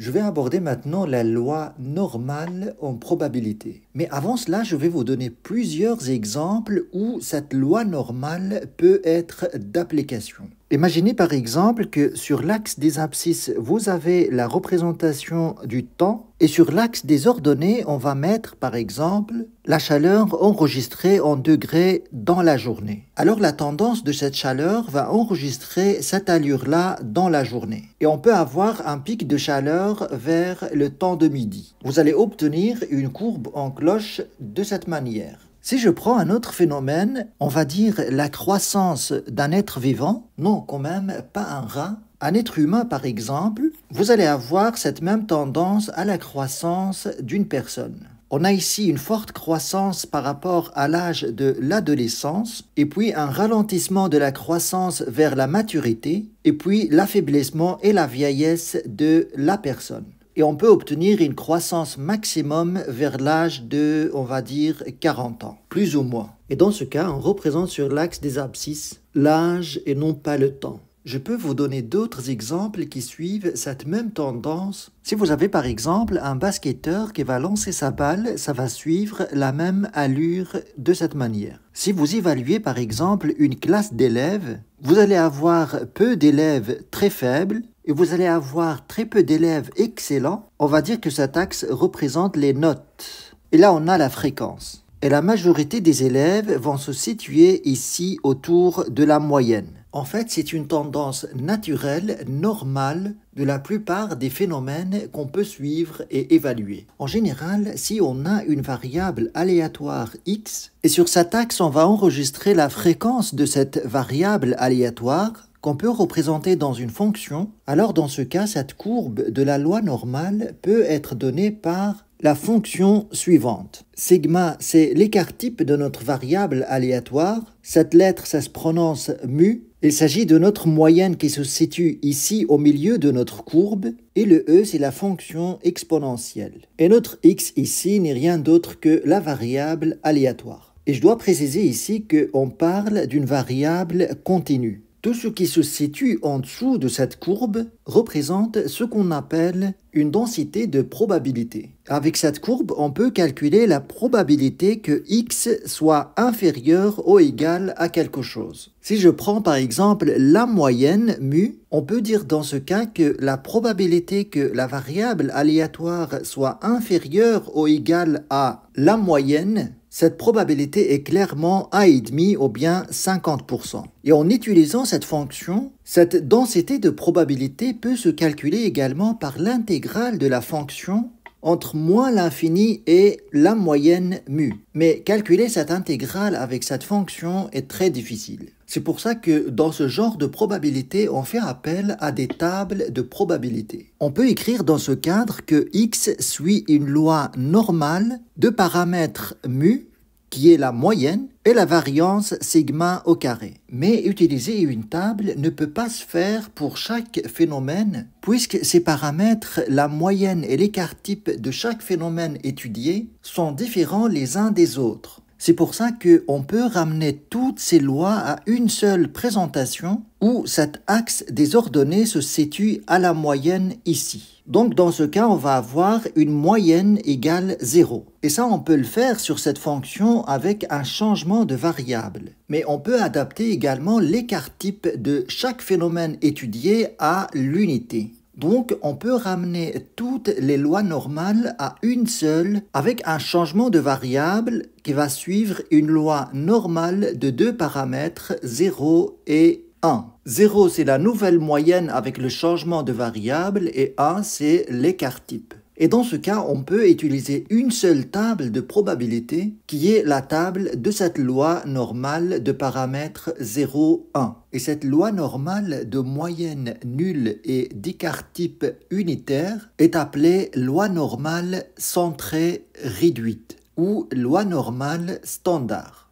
Je vais aborder maintenant la loi normale en probabilité. Mais avant cela, je vais vous donner plusieurs exemples où cette loi normale peut être d'application. Imaginez par exemple que sur l'axe des abscisses, vous avez la représentation du temps et sur l'axe des ordonnées, on va mettre par exemple la chaleur enregistrée en degrés dans la journée. Alors la tendance de cette chaleur va enregistrer cette allure-là dans la journée. Et on peut avoir un pic de chaleur vers le temps de midi. Vous allez obtenir une courbe en cloche de cette manière. Si je prends un autre phénomène, on va dire la croissance d'un être vivant, non quand même pas un rat, un être humain par exemple, vous allez avoir cette même tendance à la croissance d'une personne. On a ici une forte croissance par rapport à l'âge de l'adolescence, et puis un ralentissement de la croissance vers la maturité, et puis l'affaiblissement et la vieillesse de la personne et on peut obtenir une croissance maximum vers l'âge de, on va dire, 40 ans, plus ou moins. Et dans ce cas, on représente sur l'axe des abscisses l'âge et non pas le temps. Je peux vous donner d'autres exemples qui suivent cette même tendance. Si vous avez par exemple un basketteur qui va lancer sa balle, ça va suivre la même allure de cette manière. Si vous évaluez par exemple une classe d'élèves, vous allez avoir peu d'élèves très faibles et vous allez avoir très peu d'élèves excellents, on va dire que cet axe représente les notes. Et là, on a la fréquence. Et la majorité des élèves vont se situer ici autour de la moyenne. En fait, c'est une tendance naturelle, normale, de la plupart des phénomènes qu'on peut suivre et évaluer. En général, si on a une variable aléatoire x, et sur cet axe on va enregistrer la fréquence de cette variable aléatoire, qu'on peut représenter dans une fonction, alors dans ce cas, cette courbe de la loi normale peut être donnée par la fonction suivante. Sigma, c'est l'écart type de notre variable aléatoire. Cette lettre, ça se prononce mu. Il s'agit de notre moyenne qui se situe ici au milieu de notre courbe. Et le e, c'est la fonction exponentielle. Et notre x ici n'est rien d'autre que la variable aléatoire. Et je dois préciser ici qu'on parle d'une variable continue. Tout ce qui se situe en dessous de cette courbe représente ce qu'on appelle une densité de probabilité. Avec cette courbe, on peut calculer la probabilité que x soit inférieur ou égal à quelque chose. Si je prends par exemple la moyenne mu, on peut dire dans ce cas que la probabilité que la variable aléatoire soit inférieure ou égale à la moyenne cette probabilité est clairement 1,5 ou bien 50%. Et en utilisant cette fonction, cette densité de probabilité peut se calculer également par l'intégrale de la fonction entre moins l'infini et la moyenne mu. Mais calculer cette intégrale avec cette fonction est très difficile. C'est pour ça que dans ce genre de probabilité, on fait appel à des tables de probabilité. On peut écrire dans ce cadre que x suit une loi normale de paramètres mu qui est la moyenne, et la variance sigma au carré. Mais utiliser une table ne peut pas se faire pour chaque phénomène, puisque ces paramètres, la moyenne et l'écart type de chaque phénomène étudié, sont différents les uns des autres. C'est pour ça qu'on peut ramener toutes ces lois à une seule présentation où cet axe des ordonnées se situe à la moyenne ici. Donc dans ce cas, on va avoir une moyenne égale 0. Et ça, on peut le faire sur cette fonction avec un changement de variable. Mais on peut adapter également l'écart type de chaque phénomène étudié à l'unité. Donc on peut ramener toutes les lois normales à une seule avec un changement de variable qui va suivre une loi normale de deux paramètres 0 et 1. 0 c'est la nouvelle moyenne avec le changement de variable et 1 c'est l'écart type. Et dans ce cas, on peut utiliser une seule table de probabilité qui est la table de cette loi normale de paramètres 0, 1. Et cette loi normale de moyenne nulle et d'écart-type unitaire est appelée loi normale centrée réduite ou loi normale standard.